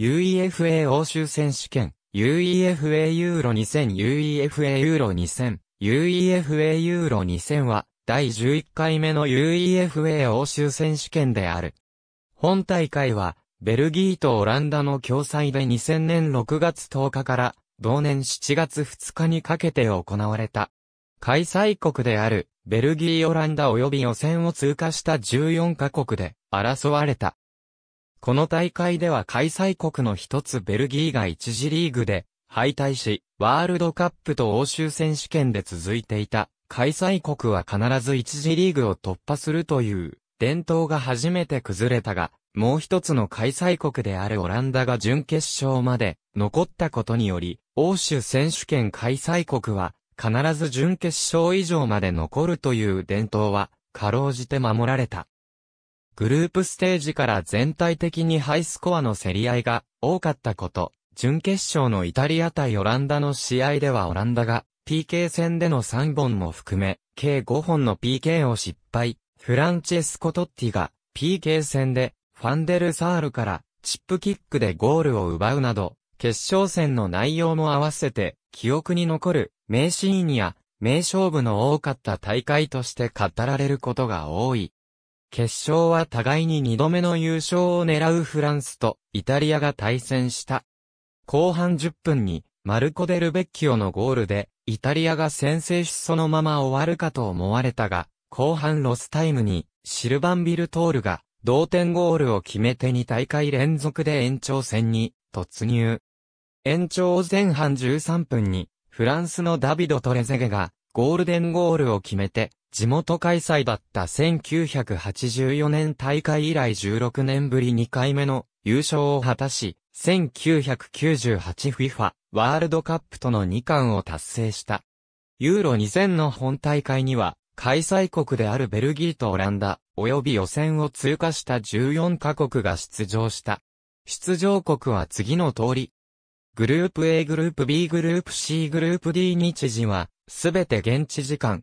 UEFA 欧州選手権、UEFA ユーロ2000、UEFA ユーロ2000、UEFA ユーロ2000は、第11回目の UEFA 欧州選手権である。本大会は、ベルギーとオランダの共催で2000年6月10日から、同年7月2日にかけて行われた。開催国である、ベルギー・オランダ及び予選を通過した14カ国で争われた。この大会では開催国の一つベルギーが一次リーグで敗退し、ワールドカップと欧州選手権で続いていた、開催国は必ず一次リーグを突破するという、伝統が初めて崩れたが、もう一つの開催国であるオランダが準決勝まで残ったことにより、欧州選手権開催国は必ず準決勝以上まで残るという伝統は、かろうじて守られた。グループステージから全体的にハイスコアの競り合いが多かったこと、準決勝のイタリア対オランダの試合ではオランダが PK 戦での3本も含め、計5本の PK を失敗、フランチェスコトッティが PK 戦でファンデルサールからチップキックでゴールを奪うなど、決勝戦の内容も合わせて記憶に残る名シーンや名勝負の多かった大会として語られることが多い。決勝は互いに2度目の優勝を狙うフランスとイタリアが対戦した。後半10分にマルコ・デルベッキオのゴールでイタリアが先制しそのまま終わるかと思われたが、後半ロスタイムにシルバンビルトールが同点ゴールを決めて2大会連続で延長戦に突入。延長前半13分にフランスのダビド・トレゼゲがゴールデンゴールを決めて地元開催だった1984年大会以来16年ぶり2回目の優勝を果たし、1998FIFA ワールドカップとの2冠を達成した。ユーロ2000の本大会には、開催国であるベルギーとオランダ、及び予選を通過した14カ国が出場した。出場国は次の通り。グループ A グループ B グループ C グループ D 日時は、すべて現地時間、